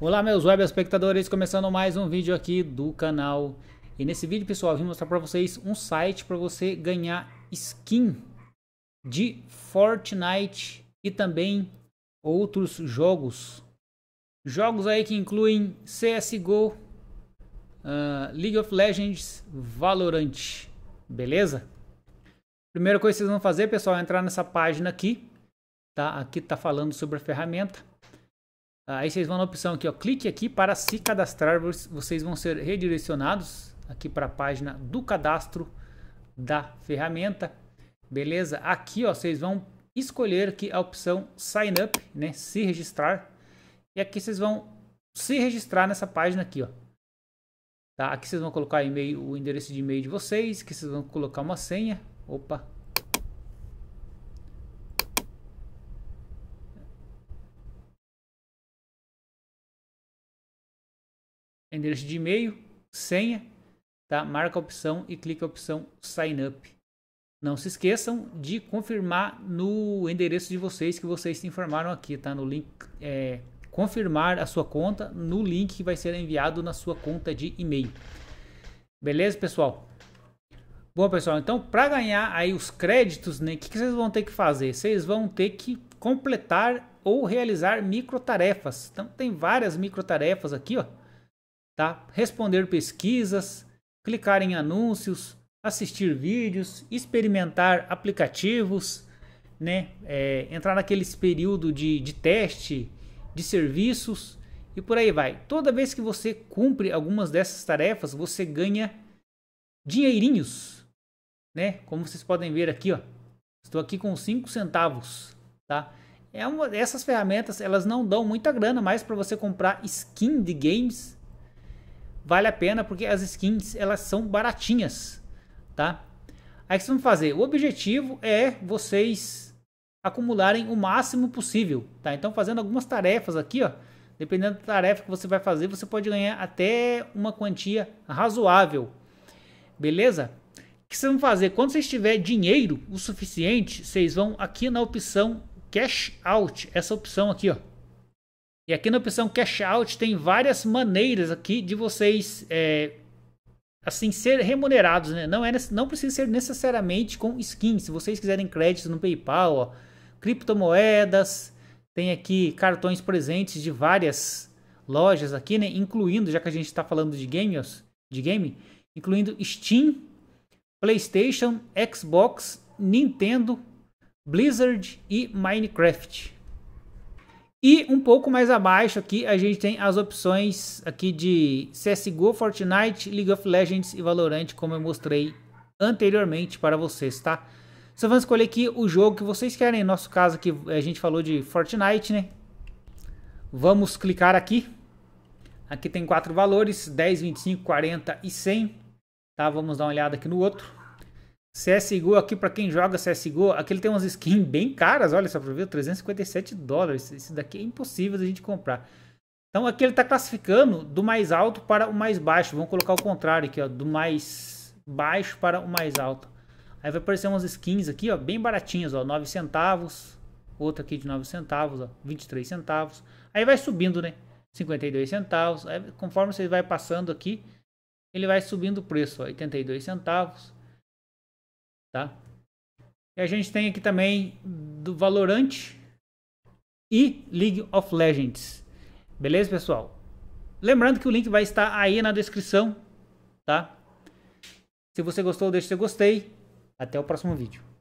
Olá meus web espectadores, começando mais um vídeo aqui do canal. E nesse vídeo, pessoal, eu vim mostrar para vocês um site para você ganhar skin de Fortnite e também outros jogos. Jogos aí que incluem CS:GO, uh, ah, League of Legends, Valorant, beleza? Primeira coisa que vocês vão fazer, pessoal, é entrar nessa página aqui, tá? Aqui tá falando sobre a ferramenta ah, aí vocês vão na opção aqui, ó, clique aqui para se cadastrar, vocês vão ser redirecionados aqui para a página do cadastro da ferramenta. Beleza? Aqui, ó, vocês vão escolher aqui a opção sign up, né, se registrar. E aqui vocês vão se registrar nessa página aqui, ó. Tá? Aqui vocês vão colocar e-mail, o endereço de e-mail de vocês, que vocês vão colocar uma senha. Opa, endereço de e-mail, senha, tá? Marca a opção e clica a opção sign up. Não se esqueçam de confirmar no endereço de vocês que vocês se informaram aqui, tá? No link é, confirmar a sua conta no link que vai ser enviado na sua conta de e-mail. Beleza, pessoal? Bom, pessoal, então para ganhar aí os créditos, né, o que, que, vocês vão ter que fazer? Vocês vão ter que completar ou realizar micro tarefas. Então tem várias micro tarefas aqui, ó tá? responder pesquisas, clicar em anúncios, assistir vídeos, experimentar aplicativos, né? É, entrar naqueles período de, de teste de serviços e por aí vai. Toda vez que você cumpre algumas dessas tarefas, você ganha dinheirinhos, né? Como vocês podem ver aqui, ó. Estou aqui com 5 centavos, tá? É uma, essas ferramentas, elas não dão muita grana mais para você comprar skin de games vale a pena porque as skins elas são baratinhas, tá? Aí o que vocês vão fazer? O objetivo é vocês acumularem o máximo possível, tá? Então fazendo algumas tarefas aqui, ó, dependendo da tarefa que você vai fazer, você pode ganhar até uma quantia razoável, beleza? O que vocês vão fazer? Quando vocês tiverem dinheiro o suficiente, vocês vão aqui na opção Cash Out, essa opção aqui, ó. E aqui na opção Cash Out tem várias maneiras aqui de vocês é, assim ser remunerados, né? Não é não precisa ser necessariamente com skins. Se vocês quiserem crédito no PayPal, ó, criptomoedas, tem aqui cartões presentes de várias lojas aqui, né? Incluindo, já que a gente está falando de games, de game, incluindo Steam, PlayStation, Xbox, Nintendo, Blizzard e Minecraft. E um pouco mais abaixo aqui a gente tem as opções aqui de CSGO, Fortnite, League of Legends e Valorant, como eu mostrei anteriormente para vocês, tá? Vocês vão escolher aqui o jogo que vocês querem, no nosso caso aqui a gente falou de Fortnite, né? Vamos clicar aqui. Aqui tem quatro valores, 10, 25, 40 e 100. Tá, vamos dar uma olhada aqui no outro. CSGO aqui para quem joga CSGO, aqui ele tem umas skins bem caras, olha só para ver, 357 dólares. Isso daqui é impossível da gente comprar. Então aqui ele está classificando do mais alto para o mais baixo. Vamos colocar o contrário aqui, ó, do mais baixo para o mais alto. Aí vai aparecer umas skins aqui, ó, bem baratinhas, ó, 9 centavos, outra aqui de 9 centavos, ó, 23 centavos. Aí vai subindo, né? 52 centavos. Aí, conforme você vai passando aqui, ele vai subindo o preço, ó, 82 centavos tá? E a gente tem aqui também do Valorant e League of Legends. Beleza, pessoal? Lembrando que o link vai estar aí na descrição, tá? Se você gostou, deixe seu gostei. Até o próximo vídeo.